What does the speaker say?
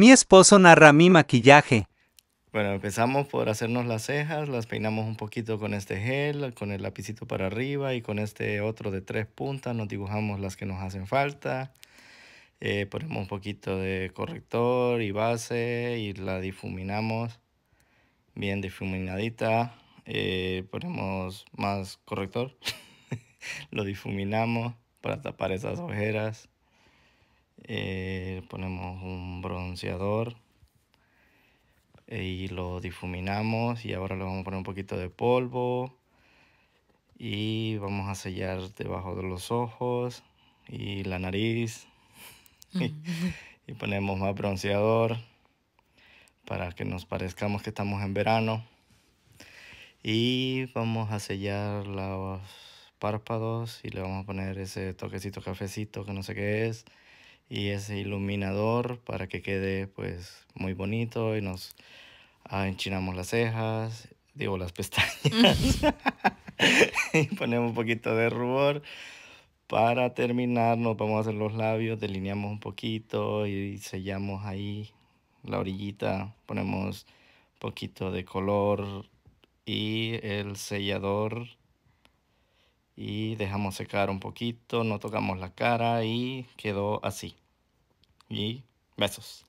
Mi esposo narra mi maquillaje. Bueno, empezamos por hacernos las cejas, las peinamos un poquito con este gel, con el lapicito para arriba y con este otro de tres puntas nos dibujamos las que nos hacen falta. Eh, ponemos un poquito de corrector y base y la difuminamos bien difuminadita. Eh, ponemos más corrector, lo difuminamos para tapar esas ojeras. Eh, ponemos un bronceador eh, y lo difuminamos y ahora le vamos a poner un poquito de polvo y vamos a sellar debajo de los ojos y la nariz y, ponemos más bronceador para que nos parezcamos que estamos en verano y vamos a sellar los párpados y le vamos a poner ese toquecito cafecito que no sé qué es y ese iluminador para que quede pues muy bonito y nos ah, enchinamos las cejas, digo las pestañas y ponemos un poquito de rubor. Para terminar nos vamos a hacer los labios, delineamos un poquito y sellamos ahí la orillita, ponemos un poquito de color y el sellador y dejamos secar un poquito, no tocamos la cara y quedó así. Y besos.